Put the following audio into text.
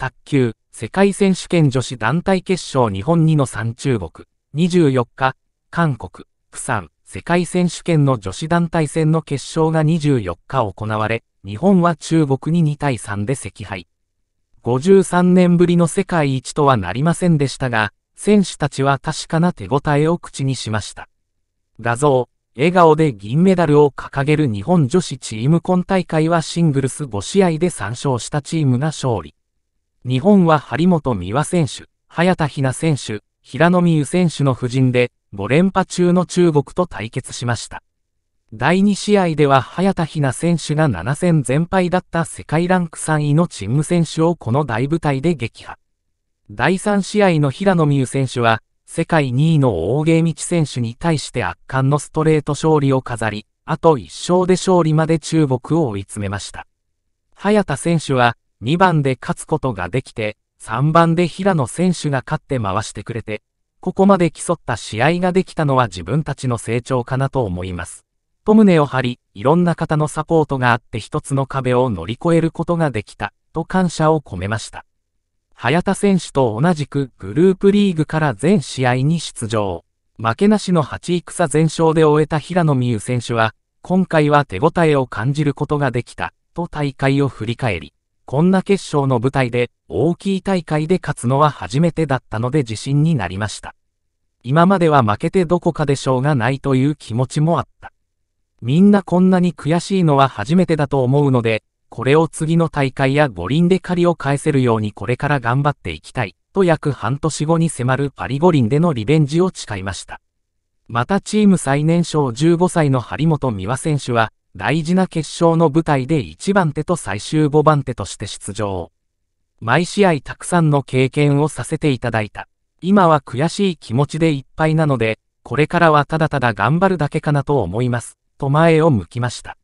卓球、世界選手権女子団体決勝日本2の3中国、24日、韓国、プサン、世界選手権の女子団体戦の決勝が24日行われ、日本は中国に2対3で惜敗。53年ぶりの世界一とはなりませんでしたが、選手たちは確かな手応えを口にしました。画像、笑顔で銀メダルを掲げる日本女子チーム今大会はシングルス5試合で3勝したチームが勝利。日本は張本美和選手、早田ひな選手、平野美宇選手の布陣で5連覇中の中国と対決しました。第2試合では早田ひな選手が7戦全敗だった世界ランク3位のチーム選手をこの大舞台で撃破。第3試合の平野美宇選手は、世界2位の大芸道選手に対して圧巻のストレート勝利を飾り、あと1勝で勝利まで中国を追い詰めました。早田選手は、2番で勝つことができて、3番で平野選手が勝って回してくれて、ここまで競った試合ができたのは自分たちの成長かなと思います。と胸を張り、いろんな方のサポートがあって一つの壁を乗り越えることができた、と感謝を込めました。早田選手と同じくグループリーグから全試合に出場。負けなしの8戦全勝で終えた平野美宇選手は、今回は手応えを感じることができた、と大会を振り返り、こんな決勝の舞台で大きい大会で勝つのは初めてだったので自信になりました。今までは負けてどこかでしょうがないという気持ちもあった。みんなこんなに悔しいのは初めてだと思うので、これを次の大会や五輪で借りを返せるようにこれから頑張っていきたい、と約半年後に迫るパリ五輪でのリベンジを誓いました。またチーム最年少15歳の張本美和選手は、大事な決勝の舞台で1番手と最終5番手として出場。毎試合たくさんの経験をさせていただいた。今は悔しい気持ちでいっぱいなので、これからはただただ頑張るだけかなと思います。と前を向きました。